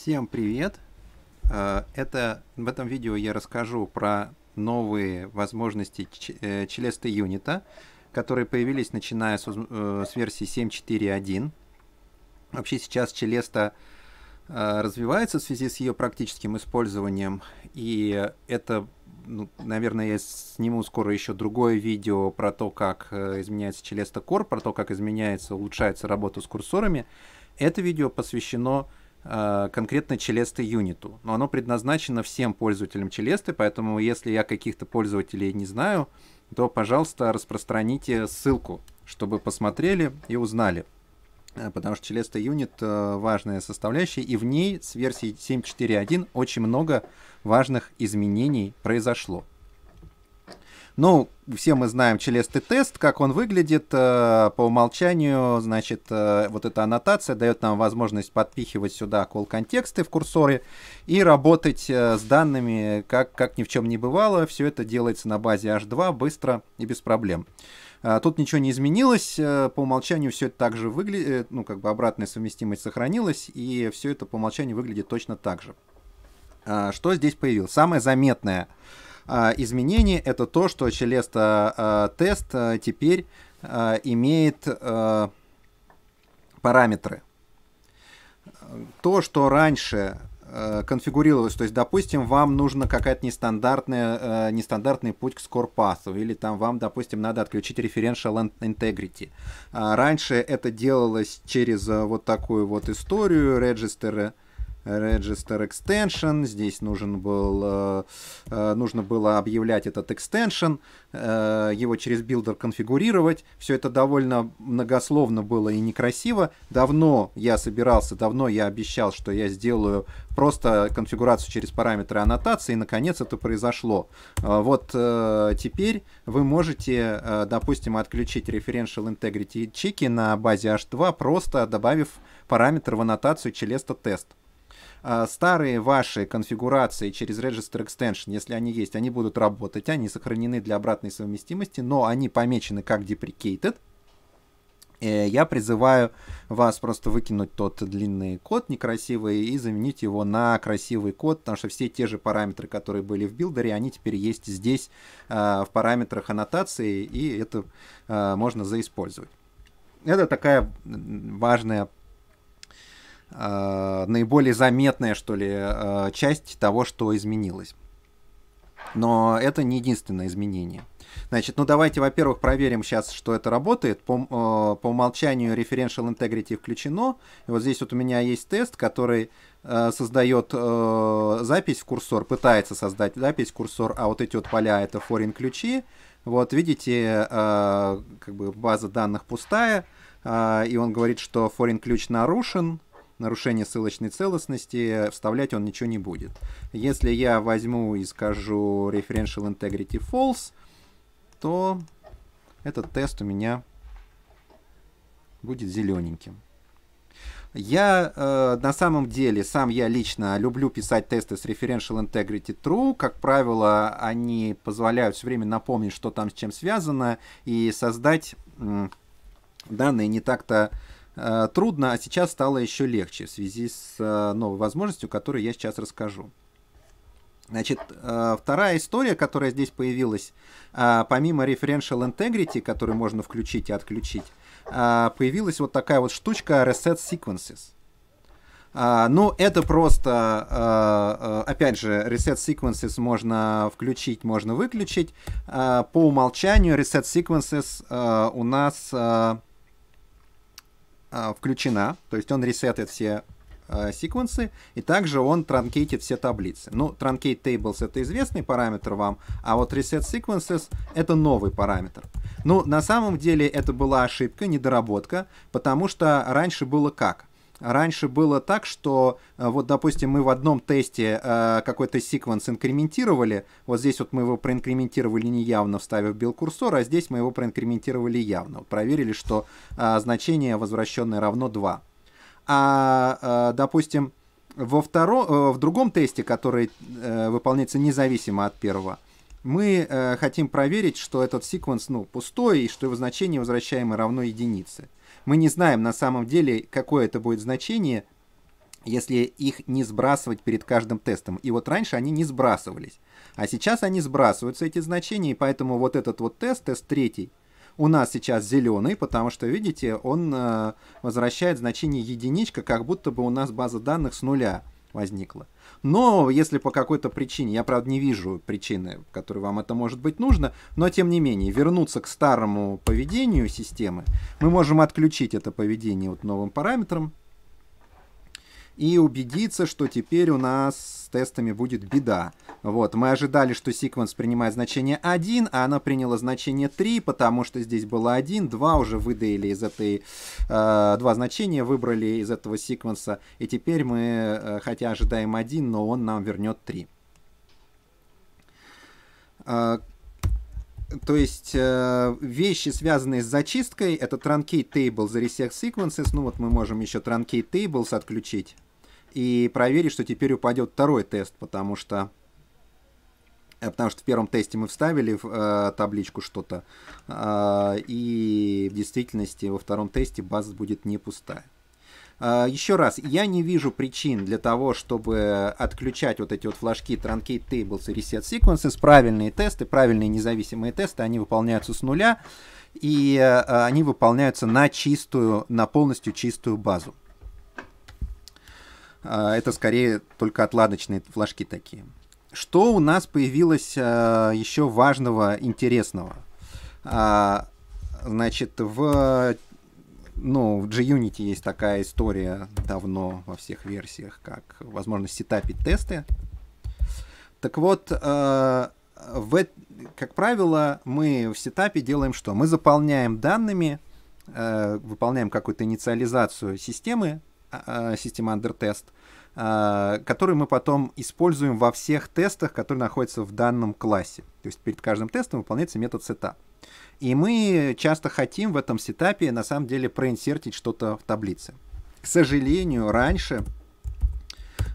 Всем привет! Э, это, в этом видео я расскажу про новые возможности Челеста э, Юнита, которые появились начиная с, э, с версии 7.4.1. Вообще сейчас Челеста развивается в связи с ее практическим использованием, и это, ну, наверное, я сниму скоро еще другое видео про то, как изменяется Челеста Core, про то, как изменяется, улучшается работа с курсорами. Это видео посвящено Э, конкретно Челесты юниту. Но оно предназначено всем пользователям Челесты, поэтому если я каких-то пользователей не знаю, то, пожалуйста, распространите ссылку, чтобы посмотрели и узнали. Э, потому что Челеста Юнит э, важная составляющая, и в ней с версии 7.4.1 очень много важных изменений произошло. Ну, все мы знаем челестый тест, как он выглядит. Э, по умолчанию, значит, э, вот эта аннотация дает нам возможность подпихивать сюда кол-контексты в курсоры и работать э, с данными, как, как ни в чем не бывало. Все это делается на базе H2 быстро и без проблем. А, тут ничего не изменилось, по умолчанию все это также выглядит, ну, как бы обратная совместимость сохранилась, и все это по умолчанию выглядит точно так же. А, что здесь появилось? Самое заметное — а, изменение — это то, что Челеста а, тест а, теперь имеет параметры. То, что раньше конфигурировалось. То есть, допустим, вам нужно какая-то нестандартная, нестандартный путь к скорпасу, или там вам, допустим, надо отключить referential integrity. раньше это делалось через вот такую вот историю регистры, Register Extension. Здесь нужен был, э, э, нужно было объявлять этот extension э, его через билдер конфигурировать. Все это довольно многословно было и некрасиво. Давно я собирался, давно я обещал, что я сделаю просто конфигурацию через параметры аннотации, и наконец это произошло. Вот теперь вы можете, допустим, отключить Referential Integrity чеки на базе H2, просто добавив параметр в аннотацию Челеста тест. А, старые ваши конфигурации через Register Extension, если они есть, они будут работать, они сохранены для обратной совместимости, но они помечены как deprecated, э, я призываю вас просто выкинуть тот длинный код некрасивый и заменить его на красивый код, потому что все те же параметры, которые были в билдере, они теперь есть здесь а, в параметрах аннотации, и это а, можно заиспользовать. Это такая важная э, наиболее заметная, что ли, э, часть того, что изменилось. Но это не единственное изменение. Значит, ну давайте, во-первых, проверим сейчас, что это работает. По, э, по умолчанию Referential Integrity включено. И вот здесь вот у меня есть тест, который э, создает э, запись в курсор, пытается создать запись в курсор, а вот эти вот поля это foreign ключи. Вот видите, э, как бы база данных пустая, э, и он говорит, что foreign ключ нарушен, нарушение ссылочной целостности, вставлять он ничего не будет. Если я возьму и скажу referential integrity false, то этот тест у меня будет зелененьким. Я э, на самом деле, сам я лично люблю писать тесты с referential integrity true. Как правило, они позволяют все время напомнить, что там с чем связано, и создать э, данные не так-то э, Э, трудно, а сейчас стало еще легче в связи с э, новой возможностью, которую я сейчас расскажу. Значит, э, вторая история, которая здесь появилась, помимо referential integrity, которую можно включить и отключить, появилась вот такая вот штучка reset sequences. Ну, это просто, опять же, reset sequences можно включить, можно выключить. По умолчанию reset sequences у нас а, включена, то есть он ресетит все а, секвенсы, и также он транкейтит все таблицы. Ну, truncate tables это известный параметр вам, а вот reset sequences это новый параметр. Ну, на самом деле это была ошибка, недоработка, потому что раньше было как? Раньше было так, что э, вот, допустим, мы в одном тесте э, какой-то секвенс инкрементировали. Вот здесь вот мы его проинкрементировали неявно, вставив бил курсор, а здесь мы его проинкрементировали явно. Проверили, что э, значение возвращенное равно 2. А, допустим, во втором, в другом тесте, который выполняется независимо от первого, мы э, хотим проверить, что этот секвенс ну, пустой, и что его значение возвращаемое равно единице. Мы не знаем на самом деле, какое это будет значение, если их не сбрасывать перед каждым тестом. И вот раньше они не сбрасывались. А сейчас они сбрасываются, эти значения, и поэтому вот этот вот тест, тест третий, у нас сейчас зеленый, потому что, видите, он э, возвращает значение единичка, как будто бы у нас база данных с нуля возникла. Но если по какой-то причине, я, правда, не вижу причины, которой вам это может быть нужно, но тем не менее, вернуться к старому поведению системы, мы можем отключить это поведение вот новым параметром, и убедиться, что теперь у нас с тестами будет беда. Вот, мы ожидали, что sequence принимает значение 1, а она приняла значение 3, потому что здесь было 1, 2 уже выдали из этой, э, два значения выбрали из этого секвенса, и теперь мы, э, хотя ожидаем 1, но он нам вернет 3. Э, то есть э, вещи, связанные с зачисткой, это truncate table за reset sequences, ну вот мы можем еще truncate tables отключить и проверить, что теперь упадет второй тест, потому что э, потому что в первом тесте мы вставили в э, табличку что-то, э, и в действительности во втором тесте база будет не пустая. Э, еще раз, я не вижу причин для того, чтобы отключать вот эти вот флажки Truncate Tables и Reset Sequences. Правильные тесты, правильные независимые тесты, они выполняются с нуля, и э, они выполняются на чистую, на полностью чистую базу. А, это скорее только отладочные флажки такие. Что у нас появилось а, еще важного, интересного? А, значит, в ну, в G-Unity есть такая история давно во всех версиях, как возможность сетапить тесты. Так вот, в, как правило, мы в сетапе делаем что? Мы заполняем данными, выполняем какую-то инициализацию системы, Э, система Undertest, э, который мы потом используем во всех тестах, которые находятся в данном классе. То есть перед каждым тестом выполняется метод setup. И мы часто хотим в этом сетапе на самом деле проинсертить что-то в таблице. К сожалению, раньше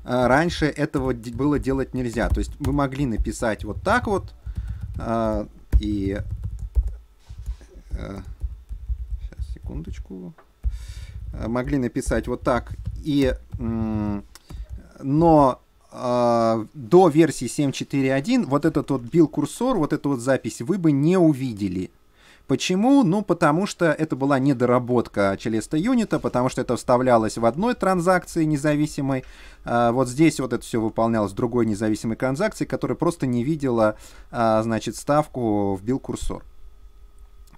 э, раньше этого было делать нельзя. То есть вы могли написать вот так вот и сейчас секундочку. Э, могли написать вот так, и, но э, до версии 7.4.1 вот этот вот бил-курсор, вот эту вот запись вы бы не увидели. Почему? Ну, потому что это была недоработка Челеста Юнита, потому что это вставлялось в одной транзакции независимой. Э, вот здесь вот это все выполнялось в другой независимой транзакции, которая просто не видела, э, значит, ставку в бил-курсор.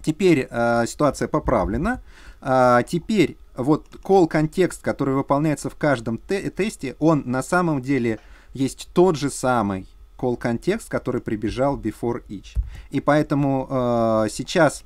Теперь э, ситуация поправлена. Э, теперь вот call контекст, который выполняется в каждом те тесте, он на самом деле есть тот же самый call контекст, который прибежал before each. И поэтому э, сейчас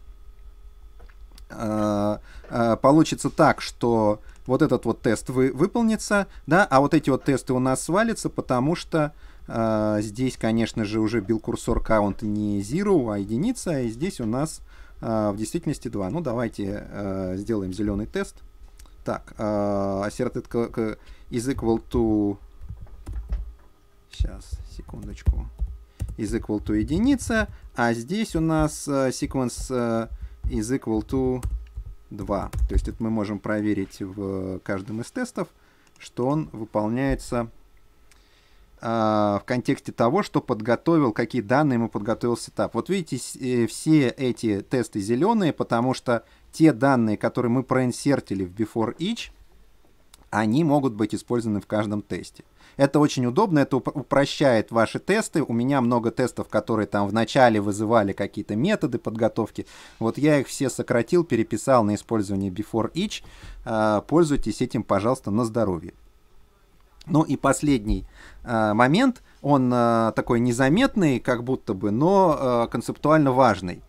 э, э, получится так, что вот этот вот тест вы, выполнится, да, а вот эти вот тесты у нас свалятся, потому что э, здесь, конечно же, уже бил курсор count не 0, а единица, и здесь у нас а, в действительности 2. Ну, давайте э, сделаем зеленый тест. Так, а, э, asserted is equal to... Сейчас, секундочку. Is equal to единица, а здесь у нас э, sequence э, is equal to 2. То есть это мы можем проверить в каждом из тестов, что он выполняется а, в контексте того, что подготовил, какие данные ему подготовил сетап. Вот видите, э, все эти тесты зеленые, потому что те данные, которые мы проинсертили в before each, они могут быть использованы в каждом тесте. Это очень удобно, это упрощает ваши тесты. У меня много тестов, которые там вначале вызывали какие-то методы подготовки. Вот я их все сократил, переписал на использование before each. А, пользуйтесь этим, пожалуйста, на здоровье. Ну и последний э, момент, он э, такой незаметный, как будто бы, но э, концептуально важный.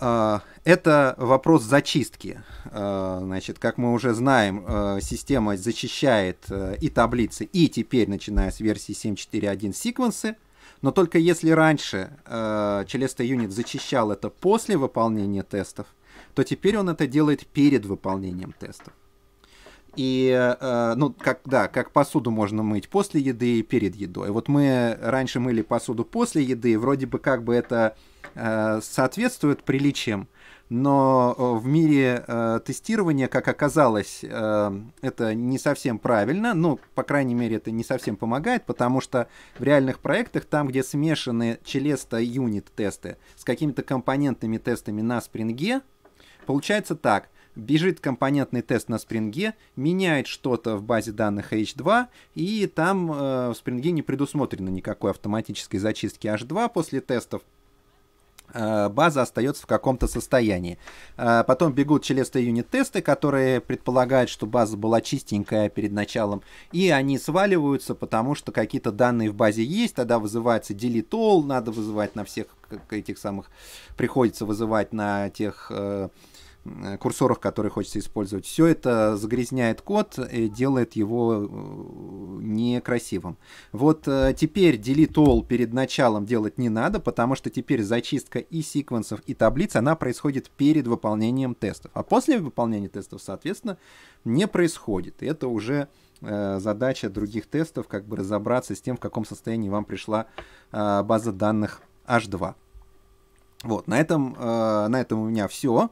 Э, это вопрос зачистки. Э, значит, как мы уже знаем, э, система зачищает э, и таблицы, и теперь, начиная с версии 7.4.1 секвенсы, но только если раньше э, Chelesta Unit зачищал это после выполнения тестов, то теперь он это делает перед выполнением тестов. И, э, ну, как, да, как посуду можно мыть после еды и перед едой. Вот мы раньше мыли посуду после еды, вроде бы как бы это э, соответствует приличиям, но э, в мире тестирования, как оказалось, это не совсем правильно, ну, по крайней мере, это не совсем помогает, потому что в реальных проектах, там, где смешаны челеста юнит тесты с какими-то компонентными тестами на спринге, получается так – бежит компонентный тест на спринге, меняет что-то в базе данных H2, и там э, в спринге не предусмотрено никакой автоматической зачистки H2 после тестов, э, база остается в каком-то состоянии. Э, потом бегут челесты юнит-тесты, которые предполагают, что база была чистенькая перед началом, и они сваливаются, потому что какие-то данные в базе есть, тогда вызывается delete all, надо вызывать на всех этих самых, приходится вызывать на тех э, Э, курсорах, которые хочется использовать. Все это загрязняет код и делает его э, некрасивым. Вот э, теперь delete all перед началом делать не надо, потому что теперь зачистка и секвенсов, и таблиц, она происходит перед выполнением тестов. А после выполнения тестов, соответственно, не происходит. Это уже задача других тестов, как бы разобраться с тем, в каком состоянии вам пришла база данных H2. Вот, на этом, на этом у меня все.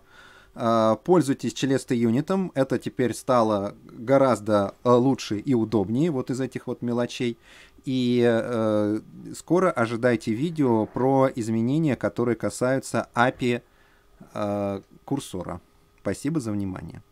Э, пользуйтесь Челесто Юнитом, это теперь стало гораздо э, лучше и удобнее вот из этих вот мелочей. И э, скоро ожидайте видео про изменения, которые касаются API э, курсора. Спасибо за внимание.